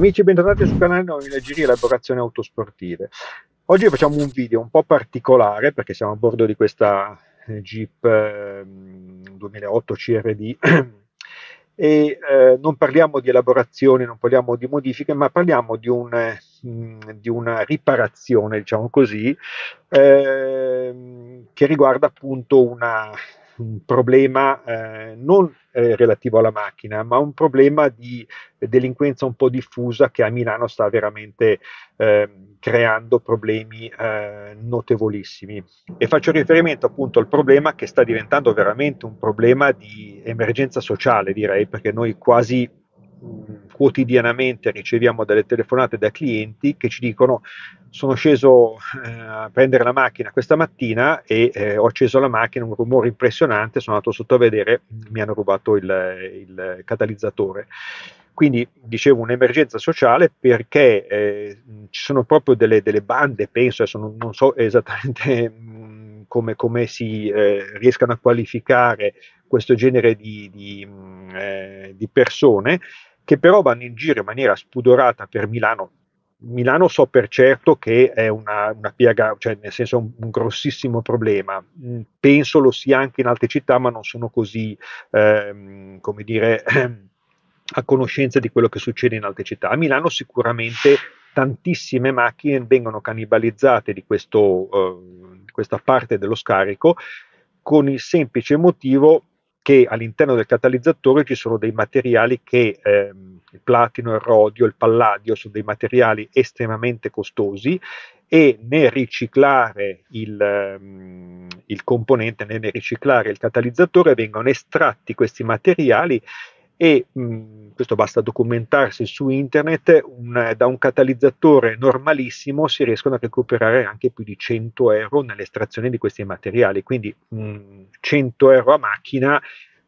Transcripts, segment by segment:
Amici, bentornati sul canale Nominagiri Elaborazione Autosportive. Oggi facciamo un video un po' particolare perché siamo a bordo di questa eh, Jeep 2008 ehm, CRD e eh, non parliamo di elaborazioni, non parliamo di modifiche, ma parliamo di, un, mm, di una riparazione, diciamo così, eh, che riguarda appunto una, un problema eh, non eh, relativo alla macchina, ma un problema di delinquenza un po' diffusa che a Milano sta veramente eh, creando problemi eh, notevolissimi. E faccio riferimento appunto al problema che sta diventando veramente un problema di emergenza sociale, direi, perché noi quasi quotidianamente riceviamo delle telefonate da clienti che ci dicono sono sceso eh, a prendere la macchina questa mattina e eh, ho acceso la macchina, un rumore impressionante, sono andato sotto a vedere, mi hanno rubato il, il catalizzatore. Quindi dicevo un'emergenza sociale perché eh, ci sono proprio delle, delle bande, penso, adesso non, non so esattamente mm, come, come, si eh, riescano a qualificare questo genere di, di, mh, mm, eh, di persone, che però vanno in giro in maniera spudorata per Milano. Milano so per certo che è una, una piaga, cioè nel senso un, un grossissimo problema. Mm, penso lo sia anche in altre città, ma non sono così, ehm, come dire, a conoscenza di quello che succede in altre città. A Milano sicuramente tantissime macchine vengono cannibalizzate di, questo, eh, questa parte dello scarico con il semplice motivo che all'interno del catalizzatore ci sono dei materiali che ehm, il platino, il rodio, il palladio sono dei materiali estremamente costosi e nel riciclare il, ehm, il componente, nel riciclare il catalizzatore vengono estratti questi materiali e mh, mm, questo basta documentarsi su internet, un, da un catalizzatore normalissimo si riescono a recuperare anche più di 100 euro nell'estrazione di questi materiali, quindi mh, mm, 100 euro a macchina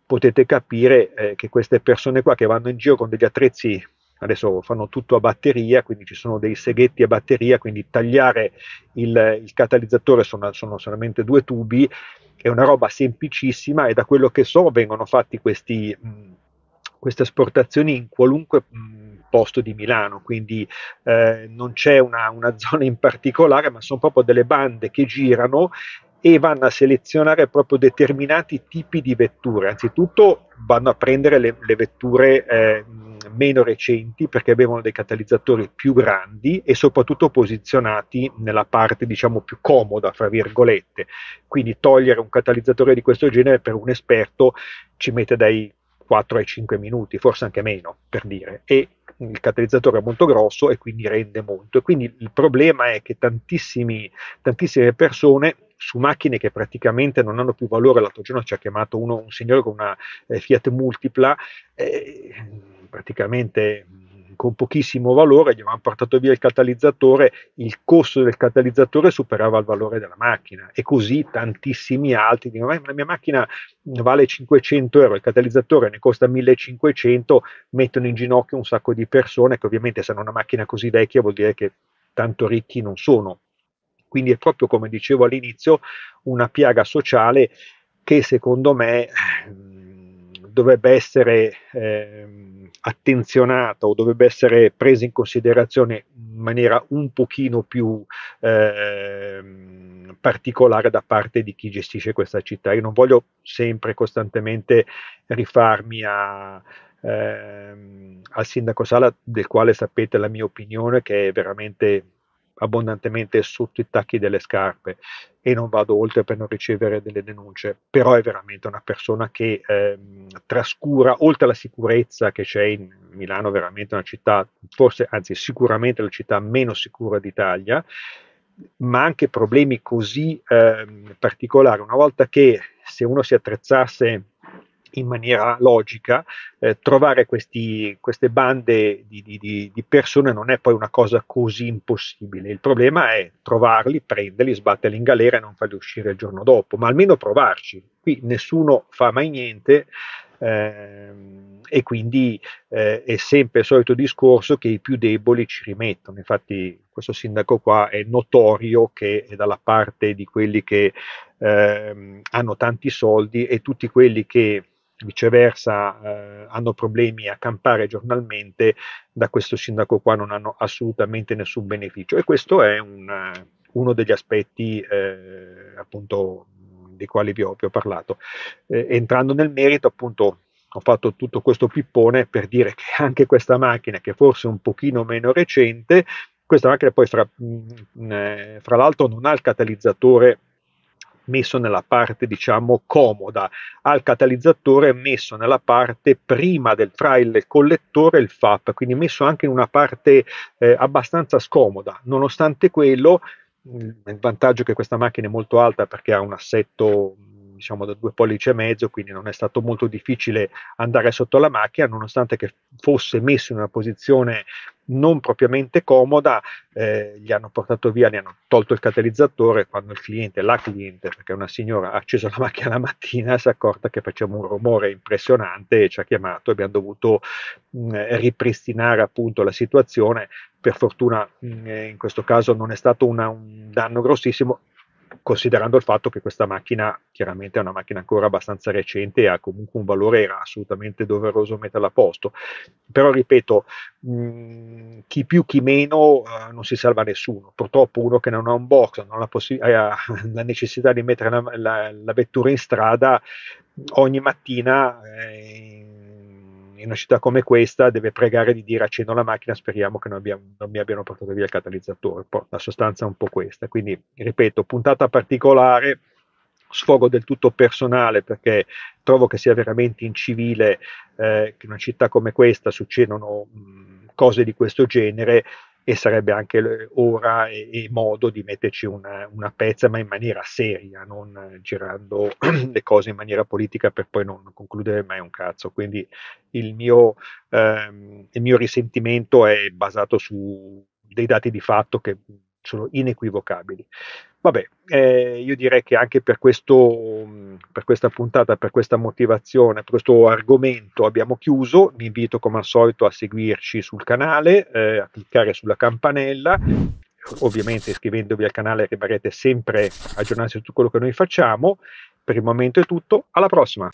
potete capire eh, che queste persone qua che vanno in giro con degli attrezzi adesso fanno tutto a batteria, quindi ci sono dei seghetti a batteria, quindi tagliare il, il catalizzatore sono, sono solamente due tubi, è una roba semplicissima e da quello che so vengono fatti questi... Mh, mm, queste esportazioni in qualunque mm, posto di Milano, quindi eh, non c'è una, una zona in particolare, ma sono proprio delle bande che girano e vanno a selezionare proprio determinati tipi di vetture. Anzitutto vanno a prendere le, le vetture eh, mm, meno recenti perché avevano dei catalizzatori più grandi e soprattutto posizionati nella parte diciamo più comoda, fra virgolette. Quindi togliere un catalizzatore di questo genere per un esperto ci mette dai 4 ai 5 minuti, forse anche meno per dire, e il catalizzatore è molto grosso e quindi rende molto. E quindi il problema è che tantissime persone su macchine che praticamente non hanno più valore, l'altro giorno ci ha chiamato uno, un signore con una eh, Fiat multipla, eh, praticamente con pochissimo valore, gli avevano portato via il catalizzatore, il costo del catalizzatore superava il valore della macchina e così tantissimi altri dicono la mia macchina vale 500 euro, il catalizzatore ne costa 1500, mettono in ginocchio un sacco di persone che ovviamente se hanno una macchina così vecchia vuol dire che tanto ricchi non sono. Quindi è proprio come dicevo all'inizio una piaga sociale che secondo me ehm, dovrebbe essere eh, attenzionato o dovrebbe essere presa in considerazione in maniera un pochino più eh, particolare da parte di chi gestisce questa città. Io non voglio sempre costantemente rifarmi a, eh, al sindaco Sala, del quale sapete la mia opinione, che è veramente abbondantemente sotto i tacchi delle scarpe e non vado oltre per non ricevere delle denunce, però è veramente una persona che eh, trascura, oltre alla sicurezza che c'è in Milano, veramente una città, forse anzi sicuramente la città meno sicura d'Italia, ma anche problemi così eh, particolari. Una volta che se uno si attrezzasse in maniera logica, eh, trovare questi, queste bande di, di, di, persone non è poi una cosa così impossibile. Il problema è trovarli, prenderli, sbatterli in galera e non farli uscire il giorno dopo, ma almeno provarci. Qui nessuno fa mai niente. Ehm, e quindi eh, è sempre il solito discorso che i più deboli ci rimettono. Infatti, questo sindaco qua è notorio che è dalla parte di quelli che ehm, hanno tanti soldi e tutti quelli che viceversa eh, hanno problemi a campare giornalmente, da questo sindaco qua non hanno assolutamente nessun beneficio e questo è un, eh, uno degli aspetti eh, appunto dei quali vi ho, vi ho parlato. Eh, entrando nel merito appunto ho fatto tutto questo pippone per dire che anche questa macchina che forse è un pochino meno recente, questa macchina poi fra, mm, eh, fra l'altro non ha il catalizzatore messo nella parte diciamo comoda, al catalizzatore messo nella parte prima del tra il collettore e il FAP, quindi messo anche in una parte eh, abbastanza scomoda. Nonostante quello, mm, il vantaggio è che questa macchina è molto alta perché ha un assetto mm, diciamo da due pollici e mezzo, quindi non è stato molto difficile andare sotto la macchina, nonostante che fosse messo in una posizione non propriamente comoda, eh, gli hanno portato via, ne hanno tolto il catalizzatore quando il cliente, la cliente, perché una signora ha acceso la macchina la mattina, si è accorta che faceva un rumore impressionante e ci ha chiamato abbiamo dovuto mh, mm, ripristinare appunto la situazione. Per fortuna mh, mm, eh, in questo caso non è stato una, un danno grossissimo, considerando il fatto che questa macchina chiaramente è una macchina ancora abbastanza recente e ha comunque un valore, era assolutamente doveroso metterla a posto. Però ripeto, mh, mm, chi più chi meno eh, non si salva nessuno. Purtroppo uno che non ha un box, non ha, possi- ha eh, la necessità di mettere la, la, la vettura in strada ogni mattina. Eh, in una città come questa deve pregare di dire accendo la macchina, speriamo che non, abbiamo, non mi abbiano portato via il catalizzatore. Poi, la sostanza è un po' questa. Quindi, ripeto, puntata particolare, sfogo del tutto personale perché trovo che sia veramente incivile eh, che in una città come questa succedano mh, cose di questo genere e sarebbe anche eh, ora e, e modo di metterci una, una, pezza, ma in maniera seria, non eh, girando le cose in maniera politica per poi non concludere mai un cazzo. Quindi il mio, ehm, il mio risentimento è basato su dei dati di fatto che sono inequivocabili. Vabbè, eh, io direi che anche per, questo, mm, per questa puntata, per questa motivazione, per questo argomento abbiamo chiuso. Vi invito come al solito a seguirci sul canale, eh, a cliccare sulla campanella. Ovviamente iscrivendovi al canale rimarrete sempre aggiornati su tutto quello che noi facciamo. Per il momento è tutto, alla prossima!